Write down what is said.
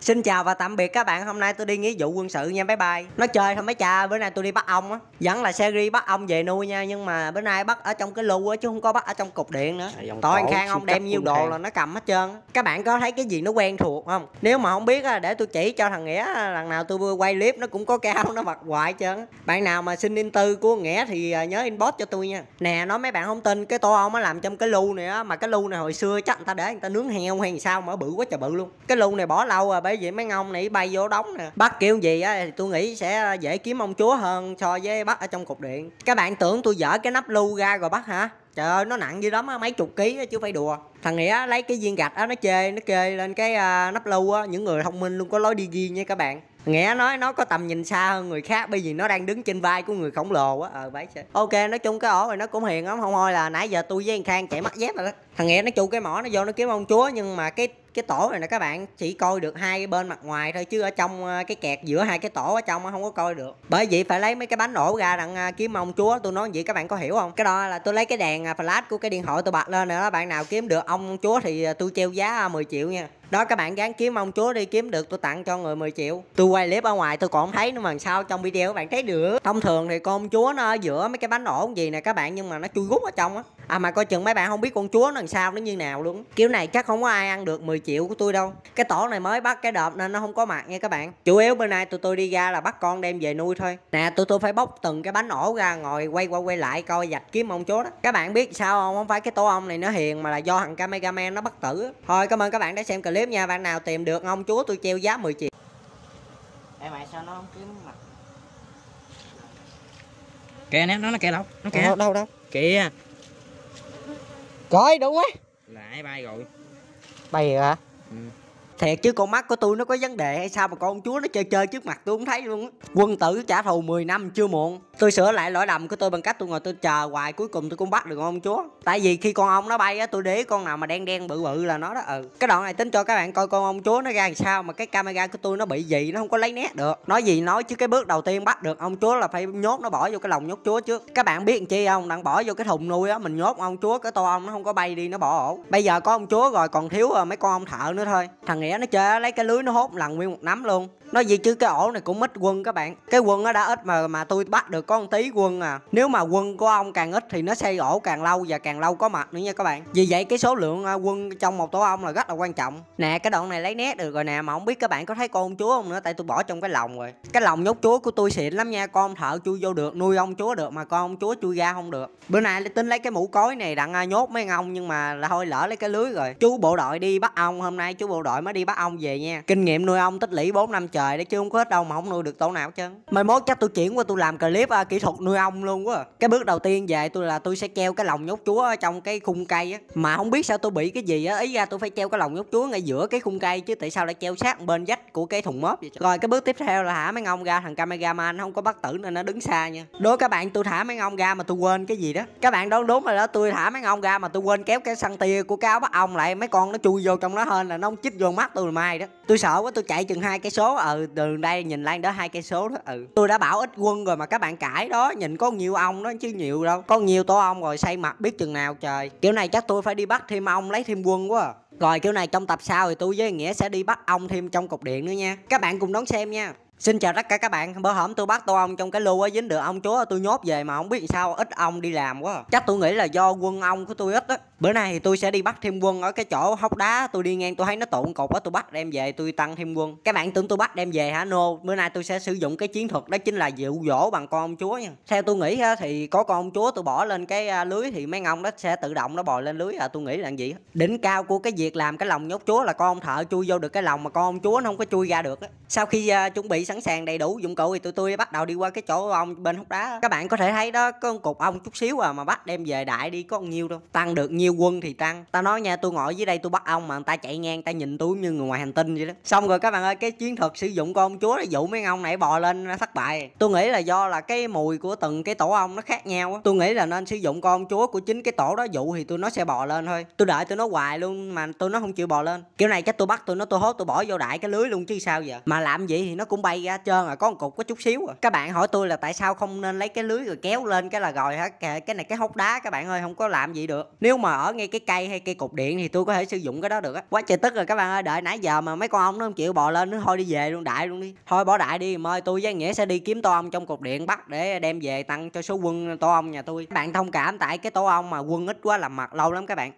Xin chào và tạm biệt các bạn Hôm nay tôi đi nghĩa vụ quân sự nha bye bye Nó chơi thôi mấy cha Bữa nay tôi đi bắt ong á Vẫn là series bắt ong về nuôi nha Nhưng mà bữa nay bắt ở trong cái lu á Chứ không có bắt ở trong cục điện nữa dạ, Tội anh Khang ông đem nhiêu đồ là nó cầm hết trơn Các bạn có thấy cái gì nó quen thuộc không Nếu mà không biết để tôi chỉ cho thằng Nghĩa Lần nào tôi quay clip nó cũng có cao Nó mặc hoài trơn Bạn nào mà xin in tư của Nghĩa thì à, nhớ inbox cho tôi nha Nè nói mấy bạn không tin Cái tô ong nó làm trong cái lu này á Mà cái lu này hồi xưa chắc người ta để người ta nướng heo hay sao mà bự quá trời bự luôn Cái lu này bỏ lâu rồi bởi vì mấy ông này bay vô đóng nè bắt kêu gì á thì tôi nghĩ sẽ dễ kiếm ông chúa hơn so với bắt ở trong cục điện các bạn tưởng tôi dở cái nắp lưu ra rồi bắt hả trời ơi nó nặng dữ lắm á mấy chục ký chứ phải đùa thằng nghĩa lấy cái viên gạch á nó chê nó kê lên cái à, nắp lưu á những người thông minh luôn có lối đi ghi nha các bạn Nghĩa nói nó có tầm nhìn xa hơn người khác Bởi vì nó đang đứng trên vai của người khổng lồ á Ờ vậy Ok nói chung cái ổ này nó cũng hiền lắm Không thôi là nãy giờ tôi với anh Khang chạy mắt dép rồi đó Thằng Nghĩa nó chu cái mỏ nó vô nó kiếm ông chúa Nhưng mà cái cái tổ này nè các bạn chỉ coi được hai bên mặt ngoài thôi chứ ở trong ờ, cái kẹt giữa hai cái tổ ở trong không có coi được bởi vậy phải lấy mấy cái bánh ổ ra đặng ờ, kiếm ông chúa tôi nói vậy các bạn có hiểu không cái đó là tôi lấy cái đèn ờ, flash của cái điện thoại tôi bật lên nữa bạn nào kiếm được ông chúa thì tôi treo giá 10 triệu nha đó các bạn gán kiếm ông chúa đi kiếm được tôi tặng cho người 10 triệu tôi quay clip ở ngoài tôi còn thấy nữa mà sao trong video các bạn thấy được thông thường thì con chúa nó ở giữa mấy cái bánh ổ gì nè các bạn nhưng mà nó chui rút ở trong á à mà coi chừng mấy bạn không biết con chúa nó làm sao nó như nào luôn kiểu này chắc không có ai ăn được 10 triệu của tôi đâu cái tổ này mới bắt cái đợt nên nó không có mặt nha các bạn chủ yếu bữa nay tụi tôi đi ra là bắt con đem về nuôi thôi nè tụi tôi phải bóc từng cái bánh ổ ra ngồi quay qua quay lại coi dạch kiếm ông chúa đó các bạn biết sao không không phải cái tổ ong này nó hiền mà là do thằng cameraman nó bắt tử thôi cảm ơn các bạn đã xem clip clip nha bạn nào tìm được ông chúa tôi treo giá 10 triệu em mày sao nó không kiếm mặt kìa nè nó nó kìa đâu nó kìa đâu đâu, đâu. kìa coi đúng á lại bay rồi bay rồi hả ừ. thiệt chứ con mắt của tôi nó có vấn đề hay sao mà con chúa nó chơi chơi trước mặt tôi không thấy luôn quân tử trả thù 10 năm chưa muộn tôi sửa lại lỗi lầm của tôi bằng cách tôi ngồi tôi chờ hoài cuối cùng tôi cũng bắt được con ông chúa tại vì khi con ong nó bay á tôi để con nào mà đen đen bự bự là nó đó ừ cái đoạn này tính cho các bạn coi con ong chúa nó ra làm sao mà cái camera của tôi nó bị gì nó không có lấy nét được nói gì nói chứ cái bước đầu tiên bắt được ông chúa là phải nhốt nó bỏ vô cái lồng nhốt chúa trước các bạn biết chi không đang bỏ vô cái thùng nuôi á mình nhốt ông chúa cái tô ong nó không có bay đi nó bỏ ổ bây giờ có ông chúa rồi còn thiếu ờ, mấy con ong thợ nữa thôi thằng nghĩa nó chơi lấy cái lưới nó hốt lần nguyên một nắm luôn nói gì chứ cái ổ này cũng mít quân các bạn cái quân nó đã ít mà mà tôi bắt được có một tí quân à nếu mà quân của ông càng ít thì nó xây ổ càng lâu và càng lâu có mặt nữa nha các bạn vì vậy cái số lượng à, quân trong một tổ ong là rất là quan trọng nè cái đoạn này lấy nét được rồi nè mà không biết các bạn có thấy con chúa không nữa tại tôi bỏ trong cái lồng rồi cái lồng nhốt chúa của tôi xịn lắm nha con thợ chui vô được nuôi ông chúa được mà con ông chúa chui ra không được bữa nay tính lấy cái mũ cối này đặng à, nhốt mấy ông nhưng mà là thôi lỡ lấy cái lưới rồi chú bộ đội đi bắt ong hôm nay chú bộ đội mới đi bắt ong về nha kinh nghiệm nuôi ong tích lũy 4 năm trời để chứ không có hết đâu mà không nuôi được tổ nào hết chứ mai mốt chắc tôi chuyển qua tôi làm clip à, kỹ thuật nuôi ong luôn quá à. cái bước đầu tiên về tôi là tôi sẽ treo cái lồng nhốt chúa ở trong cái khung cây á mà không biết sao tôi bị cái gì á ý ra tôi phải treo cái lồng nhốt chúa ngay giữa cái khung cây chứ tại sao lại treo sát bên vách của cái thùng mớp vậy rồi cái bước tiếp theo là thả mấy ong ra thằng camera man không có bắt tử nên nó đứng xa nha đối các bạn tôi thả mấy ong ra mà tôi quên cái gì đó các bạn đoán đúng rồi đó tôi thả mấy ong ra mà tôi quên kéo cái săn tia của cái bắt ong lại mấy con nó chui vô trong nó hơn là nó không chích vô mắt tôi là mai đó tôi sợ quá tôi chạy chừng hai cái số ờ, ừ đường đây nhìn lan đó hai cây số đó ừ tôi đã bảo ít quân rồi mà các bạn cãi cãi đó nhìn có nhiều ong đó chứ nhiều đâu có nhiều tổ ong rồi xây mặt biết chừng nào trời kiểu này chắc tôi phải đi bắt thêm ong lấy thêm quân quá à. rồi kiểu này trong tập sau thì tôi với nghĩa sẽ đi bắt ong thêm trong cục điện nữa nha các bạn cùng đón xem nha Xin chào tất cả các bạn, bữa hổm tôi bắt tôi ong trong cái lưu á dính được ong chúa tôi nhốt về mà không biết sao ít ong đi làm quá. Chắc tôi nghĩ là do quân ong của tôi ít á. Bữa nay thì tôi sẽ đi bắt thêm quân ở cái chỗ hốc đá, tôi đi ngang tôi thấy nó tụng cột á tôi bắt đem về tôi tăng thêm quân. Các bạn tưởng tôi bắt đem về hả? nô bữa nay tôi sẽ sử dụng cái chiến thuật đó chính là dụ dỗ bằng con ong chúa nha. Theo tôi nghĩ thì có con ong chúa tôi bỏ lên cái à, lưới thì mấy ong đó sẽ tự động nó bò lên lưới à tôi nghĩ là gì. Đỉnh cao của cái việc làm cái lòng nhốt chúa là con ông thợ chui vô được cái lòng mà con ong chúa nó không có chui ra được á. Sau khi à, chuẩn bị sẵn sàng đầy đủ dụng cụ thì tụi tôi bắt đầu đi qua cái chỗ ong bên hốc đá các bạn có thể thấy đó có con cục ong chút xíu à mà bắt đem về đại đi có nhiêu đâu tăng được nhiêu quân thì tăng tao nói nha tôi ngồi dưới đây tôi bắt ong mà người ta chạy ngang ta nhìn tôi như người ngoài hành tinh vậy đó xong rồi các bạn ơi cái chiến thuật sử dụng con chúa để dụ mấy ong nãy bò lên thất bại tôi nghĩ là do là cái mùi của từng cái tổ ong nó khác nhau tôi nghĩ là nên sử dụng con chúa của chính cái tổ đó dụ thì tôi nó sẽ bò lên thôi tôi đợi tôi nó hoài luôn mà tôi nó không chịu bò lên kiểu này chắc tôi bắt tôi nó tôi hốt tôi bỏ vô đại cái lưới luôn chứ sao vậy mà làm gì thì nó cũng bay bay ra trơn à có một cục có chút xíu rồi à. các bạn hỏi tôi là tại sao không nên lấy cái lưới rồi kéo lên cái là gòi hả cái này cái hốc đá các bạn ơi không có làm gì được nếu mà ở ngay cái cây hay cây cục điện thì tôi có thể sử dụng cái đó được á quá trời tức rồi các bạn ơi đợi nãy giờ mà mấy con ong nó không chịu bò lên nó thôi đi về luôn đại luôn đi thôi bỏ đại đi mời tôi với nghĩa sẽ đi kiếm tô ong trong cục điện bắt để đem về tăng cho số quân tô ong nhà tôi các bạn thông cảm tại cái tô ong mà quân ít quá làm mặt lâu lắm các bạn